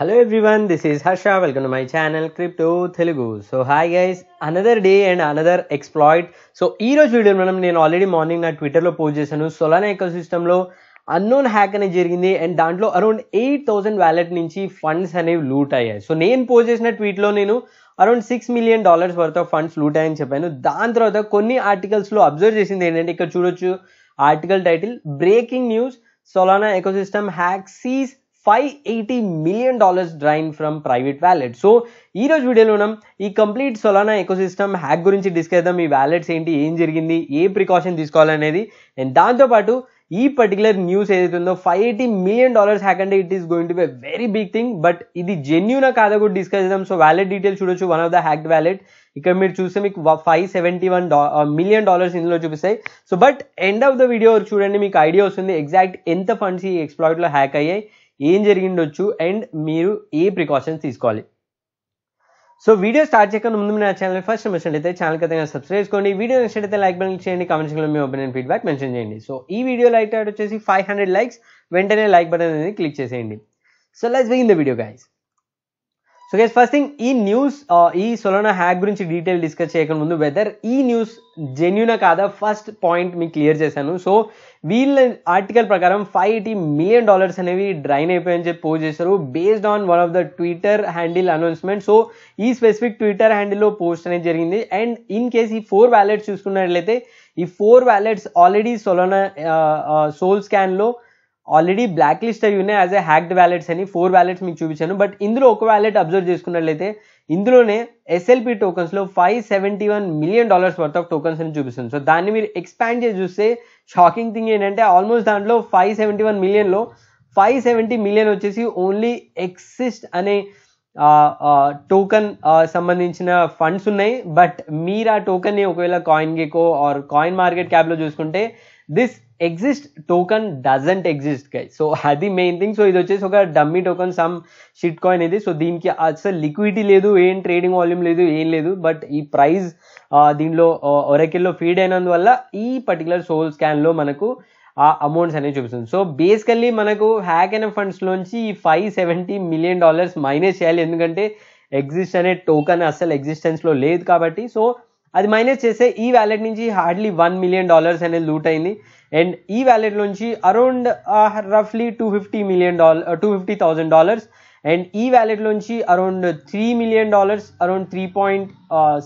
hello everyone this is Harsha welcome to my channel crypto Telugu so hi guys another day and another exploit so ఈ రోజు video మనం నేను already morning నా ట్విట్టర్లో post చేశాను Solana ఎకోసిస్టంలో unknown hack అనేది జరిగింది అండ్ దాంట్లో అరౌండ్ ఎయిట్ థౌసండ్ వ్యాలెట్ నుంచి ఫండ్స్ అనేవి లూట్ అయ్యాయి సో నేను పోస్ట్ చేసిన ట్వీట్లో నేను around six million dollars worth of funds loot అయ్యని చెప్పాను దాని తర్వాత కొన్ని ఆర్టికల్స్లో అబ్జర్వ్ చేసింది ఏంటంటే ఇక్కడ చూడొచ్చు article title breaking news Solana ecosystem hack sees five eighty million dollars drain from private wallet so ఈ రోజు వీడియోలో మనం ఈ కంప్లీట్ సొలానా సిస్టమ్ హ్యాక్ గురించి డిస్కస్ చేద్దాం ఈ వ్యాలెట్స్ ఏంటి ఏం జరిగింది ఏ ప్రికాషన్ తీసుకోవాలనేది అండ్ దాంతోపాటు ఈ పర్టికులర్ న్యూస్ ఏదైతే ఉందో five eighty million dollars hack అంటే it is going to be very big thing but ఇది జెన్యునా కాదా కూడా డిస్కస్ చేద్దాం సో వ్యాలెట్ డీటెయిల్స్ చూడొచ్చు one of the hack wallet ఇక్కడ మీరు చూస్తే మీకు five seventy one million dollars ఇందులో చూపిస్తాయి so but end of the video చూడండి మీకు ఐడియా వస్తుంది ఎగ్జాక్ట్ ఎంత ఫండ్స్ ఈ ఎక్స్ప్లాయిట్లో హ్యాక్ అయ్యాయి ఏం జరిగిండొచ్చు అండ్ మీరు ఏ ప్రికాషన్స్ తీసుకోవాలి సో వీడియో స్టార్ట్ చేయకుండా ముందు నా ఛానల్ ఫస్ట్ అయితే ఛానల్ ఖచ్చితంగా సబ్స్క్రైబ్ చేసుకోండి వీడియో నచ్చినట్లయితే లైక్ బటన్ చేయండి కామెంట్స్లో సెక్షన్లో మీ ఒపీనియన్ ఫీడ్బ్యాక్ మెన్షన్ చేయండి సో ఈ వీడియో లైక్ వచ్చేసి ఫైవ్ హండ్రెడ్ లైక్స్ వెంటనే లైక్ బటన్ అనేది క్లిక్ చేసేయండి so let's begin the video guys so guys first thing ఈ న్యూస్ ఈ సొలోనా హ్యాక్ గురించి డీటెయిల్ డిస్కస్ చేయకుండా ముందు వెదర్ ఈ న్యూస్ జెన్యున కాదా ఫస్ట్ పాయింట్ మీకు క్లియర్ చేశాను సో వీళ్ళ ఆర్టికల్ ప్రకారం ఫైవ్ ఎయిటీ మిలియన్ డాలర్స్ అనేవి డ్రైన్ అయిపోయాయని చెప్పి పోస్ట్ చేశారు based on one of the Twitter handle announcement so ఈ స్పెసిఫిక్ ట్విట్టర్ హ్యాండిల్లో పోస్ట్ అనేది జరిగింది అండ్ ఇన్ కేస్ ఈ ఫోర్ వ్యాలెట్స్ చూసుకున్నట్లయితే ఈ four wallets already Solana Sol స్కాన్లో లో ఆల్రెడీ బ్లాక్ లిస్ట్ అయి ఉన్నాయి యాజ్ ఏ హ్యాక్డ్ వ్యాలెట్స్ అని ఫోర్ వ్యాలెట్స్ మీకు చూపించాను బట్ ఇందులో ఒక వ్యాలెట్ అబ్జర్వ్ చేసుకున్నట్లయితే ఇందులోనే ఎస్ఎల్పి టోకన్స్లో five seventy one million dollars worth of tokens అని చూపిస్తుంది సో దాన్ని మీరు ఎక్స్పాండ్ చేసి చూస్తే షాకింగ్ థింగ్ ఏంటంటే ఆల్మోస్ట్ దాంట్లో ఫైవ్ సెవెంటీ వన్ మిలియన్లో ఫైవ్ సెవెంటీ మిలియన్ వచ్చేసి ఓన్లీ ఎక్సిస్ట్ అనే టోకన్ సంబంధించిన ఫండ్స్ ఉన్నాయి బట్ మీరు ఆ టోకన్ని ఒకవేళ CoinGecko or coin market క్యాప్లో చూసుకుంటే this exist token doesn't exist guy so అది మెయిన్ థింగ్ సో ఇది వచ్చేసి ఒక dummy token some shit coin ఇది సో దీనికి అసలు లిక్విడిటీ లేదు ఏం ట్రేడింగ్ వాల్యూమ్ లేదు ఏం లేదు బట్ ఈ ప్రైస్ దీనిలో ఒరకిల్లో ఫీడ్ అయినందువల్ల ఈ పర్టికులర్ సోల్ స్కాన్లో మనకు ఆ అమౌంట్స్ అనేవి చూపిస్తుంది సో బేసికల్లీ మనకు హ్యాక్ అయిన ఫండ్స్లోంచి ఈ five seventy million dollars minus చేయాలి ఎందుకంటే ఎగ్జిస్ట్ అనే టోకన్ అస్సలు ఎగ్జిస్టెన్స్లో లేదు కాబట్టి సో అది మైనస్ చేస్తే ఈ వ్యాలెట్ నుంచి హార్డ్లీ వన్ మిలియన్ డాలర్స్ అనేది లూట్ అయింది అండ్ ఈ వ్యాలెట్ నుంచి అరౌండ్ రఫ్లీ two fifty million dollar two fifty thousand dollars and ఈ వ్యాలెట్ నుంచి around three million dollars around three point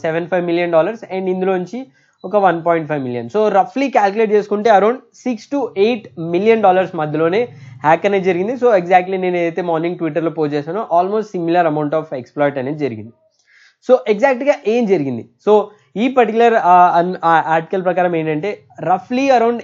seven five million dollars and ఇందులోంచి ఒక one point five million so రఫ్లీ calculate చేసుకుంటే around six to eight million dollars మధ్యలోనే hack అనేది జరిగింది so exactly నేను ఏదైతే మార్నింగ్ ట్విట్టర్లో పోస్ట్ చేశానో almost similar amount of exploit అనేది జరిగింది సో ఎగ్జాక్ట్గా ఏం జరిగింది సో ఈ పర్టికులర్ ఆర్టికల్ ప్రకారం ఏంటంటే రఫ్లీ అరౌండ్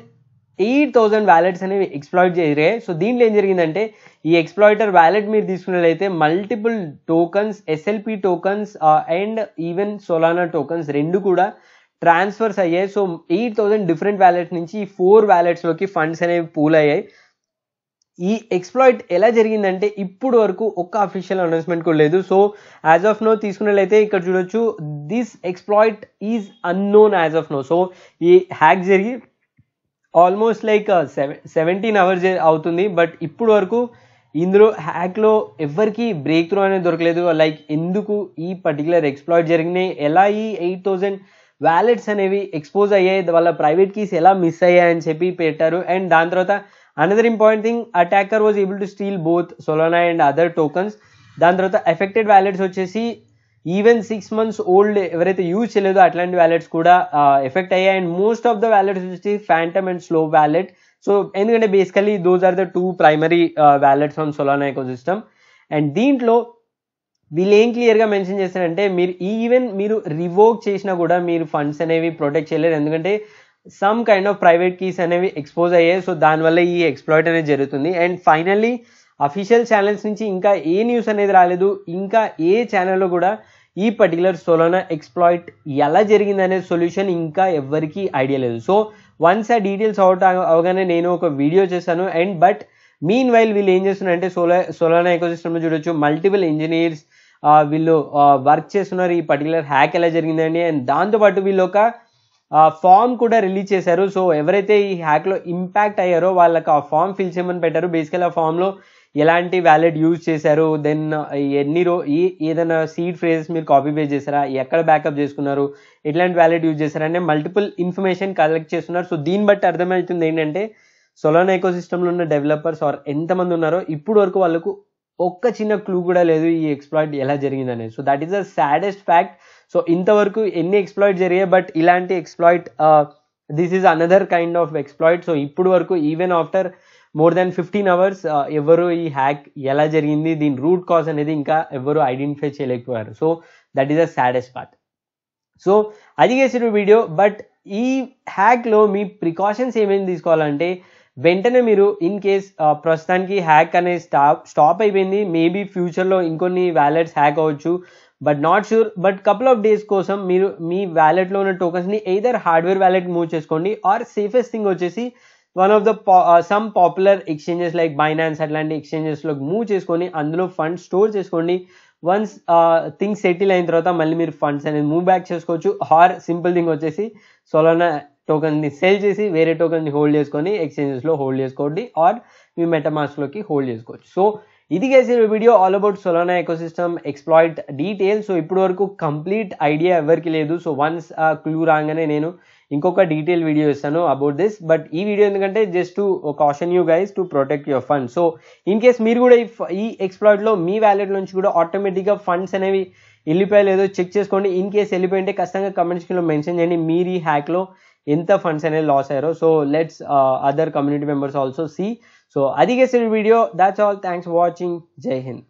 ఎయిట్ థౌజండ్ వ్యాలెట్స్ అనేవి ఎక్స్ప్లాయిట్ చేయరే సో దీంట్లో ఏం జరిగిందంటే ఈ ఎక్స్ప్లాయిటర్ వ్యాలెట్ మీరు తీసుకున్నట్లయితే multiple tokens SLP tokens and even Solana tokens రెండు కూడా ట్రాన్స్ఫర్స్ అయ్యాయి so eight thousand different wallets నుంచి ఈ ఫోర్ వ్యాలెట్స్లోకి ఫండ్స్ అనేవి పూల్ అయ్యాయి ఈ ఎక్స్ప్లాయిట్ ఎలా జరిగిందంటే ఇప్పుడు వరకు ఒక్క అఫీషియల్ అనౌన్స్మెంట్ కూడా లేదు సో యాజ్ ఆఫ్ నో తీసుకున్నట్లయితే ఇక్కడ చూడొచ్చు this exploit is unknown as of now so ఈ హ్యాక్ జరిగి ఆల్మోస్ట్ లైక్ సెవెంటీన్ అవర్స్ అవుతుంది బట్ ఇప్పుడు వరకు ఇందులో హ్యాక్లో ఎవరికి బ్రేక్ త్రూ అనేది దొరకలేదు లైక్ ఎందుకు ఈ పర్టికులర్ ఎక్స్ప్లాయిట్ జరిగినాయి ఎలా ఈ ఎయిట్ థౌజండ్ వ్యాలెట్స్ అనేవి ఎక్స్పోజ్ అయ్యాయి వాళ్ళ ప్రైవేట్ కీస్ ఎలా మిస్ అయ్యాయని చెప్పి పెట్టారు అండ్ దాని తర్వాత another important thing attacker was able to steal both Solana and other tokens దాని తర్వాత ఎఫెక్టెడ్ వ్యాలెట్స్ వచ్చేసి ఈవెన్ సిక్స్ మంత్స్ ఓల్డ్ ఎవరైతే యూజ్ చేయలేదో అట్లాంటి వ్యాలెట్స్ కూడా ఎఫెక్ట్ అయ్యాయి and most of the wallets వచ్చేసి Phantom and Slope wallet so ఎందుకంటే basically those are the two primary wallets on Solana system and దీంట్లో వీళ్ళు ఏం క్లియర్గా మెన్షన్ చేస్తారంటే మీరు ఈవెన్ మీరు రివోక్ చేసినా కూడా మీరు ఫండ్స్ అనేవి ప్రొటెక్ట్ చేయలేరు ఎందుకంటే some kind of private keys అనేవి ఎక్స్పోజ్ అయ్యాయి సో దానివల్ల ఈ ఎక్స్ప్లాయిట్ అనేది జరుగుతుంది అండ్ ఫైనల్లీ అఫీషియల్ ఛానల్స్ నుంచి ఇంకా ఏ న్యూస్ అనేది రాలేదు ఇంకా ఏ ఛానల్లో కూడా ఈ పర్టికులర్ సోలోనా ఎక్స్ప్లాయిట్ ఎలా జరిగింది అనే సొల్యూషన్ ఇంకా ఎవ్వరికీ ఐడియా లేదు సో వన్స్ ఆ డీటెయిల్స్ అవుట్ అవగానే నేను ఒక వీడియో చేశాను అండ్ బట్ మీన్ వైల్ వీళ్ళు ఏం చేస్తున్నారంటే సోలో సోలోనా ఎకోసిస్టమ్లో చూడొచ్చు మల్టిపుల్ ఇంజనీర్స్ వీళ్ళు వర్క్ చేస్తున్నారు ఈ పర్టికులర్ హ్యాక్ ఎలా జరిగిందని అండ్ దాంతోపాటు వీళ్ళు ఒక ఫామ్ కూడా రిలీజ్ చేశారు సో ఎవరైతే ఈ హ్యాక్లో ఇంపాక్ట్ అయ్యారో వాళ్ళకి ఆ ఫామ్ ఫిల్ చేయమని పెట్టారు బేసికల్ ఆ ఫామ్లో ఎలాంటి వ్యాలెట్ యూజ్ చేశారు దెన్ ఎన్ని రో ఏదైనా సీడ్ ఫ్రేజెస్ మీరు కాపీ పేస్ట్ చేశారా ఎక్కడ బ్యాకప్ చేసుకున్నారు ఎట్లాంటి వ్యాలెట్ యూజ్ చేశారనే మల్టిపుల్ ఇన్ఫర్మేషన్ కలెక్ట్ చేస్తున్నారు సో దీన్ని బట్టి అర్థమవుతుంది ఏంటంటే సొలాన్ ఎకో సిస్టంలో ఉన్న డెవలపర్స్ ఆర్ ఎంతమంది ఉన్నారో ఇప్పుడు వరకు వాళ్ళకు ఒక్క చిన్న క్లూ కూడా లేదు ఈ ఎక్స్ప్లాయిట్ ఎలా జరిగిందనేది so that is the saddest fact so ఇంతవరకు ఎన్ని ఎక్స్ప్లాయిట్ జరిగాయి బట్ ఇలాంటి exploit this is another kind of exploit so ఇప్పుడు వరకు even after more than fifteen hours ఎవరు ఈ హ్యాక్ ఎలా జరిగింది దీని రూట్ కాజ్ అనేది ఇంకా ఎవరు ఐడెంటిఫై చేయలేకపోయారు so that is a saddest part so అది చేసిన వీడియో బట్ ఈ హ్యాక్లో మీ ప్రికాషన్స్ ఏమేమి తీసుకోవాలంటే వెంటనే మీరు ఇన్ కేస్ uh, ప్రస్తుతానికి హ్యాక్ అనేది స్టాప్ స్టాప్ అయిపోయింది మేబీ ఫ్యూచర్లో ఇంకొన్ని వ్యాలెట్స్ హ్యాక్ అవ్వచ్చు but not sure but couple of days కోసం మీరు మీ వ్యాలెట్లో ఉన్న టోకన్స్ని ఎయిదర్ హార్డ్వేర్ వ్యాలెట్ మూవ్ చేసుకోండి ఆర్ సేఫెస్ట్ థింగ్ వచ్చేసి one of the some popular exchanges like Binance అట్లాంటి ఎక్స్చేంజెస్లోకి మూవ్ చేసుకొని అందులో ఫండ్స్ స్టోర్ చేసుకోండి వన్స్ థింగ్స్ సెటిల్ అయిన తర్వాత మళ్ళీ మీరు ఫండ్స్ అనేది మూవ్ బ్యాక్ చేసుకోవచ్చు ఆర్ సింపుల్ థింగ్ వచ్చేసి సోలోనా ని సేల్ చేసి వేరే టోకన్ని హోల్డ్ చేసుకొని ఎక్స్చేంజెస్లో హోల్డ్ చేసుకోండి ఆర్ మీ లోకి హోల్డ్ చేసుకోవచ్చు సో ఇది case video all about Solana ecosystem exploit details so ఇప్పటి వరకు కంప్లీట్ ఐడియా ఎవరికి లేదు సో వన్స్ ఆ క్లూ రాగానే నేను ఇంకొక డీటెయిల్ వీడియో ఇస్తాను అబౌట్ దిస్ బట్ ఈ వీడియో ఎందుకంటే just to caution you guys to protect your fund so in case మీరు కూడా ఈ లో మీ వ్యాలెట్ నుంచి కూడా ఆటోమేటిక్గా ఫండ్స్ అనేవి లేదో చెక్ చేసుకోండి ఇన్ కేస్ వెళ్ళిపోయింటే ఖచ్చితంగా కింద మెన్షన్ చేయండి మీరు ఈ హ్యాక్లో ಎಂಥ ಫಂಡ್ಸ್ ಏನೇನು ಲಾಸ್ ಆಗಿರೋ so let's other community members also see so ಅದಕ್ಕೆ sir video that's all thanks watching ಜೈ ಹಿಂದ್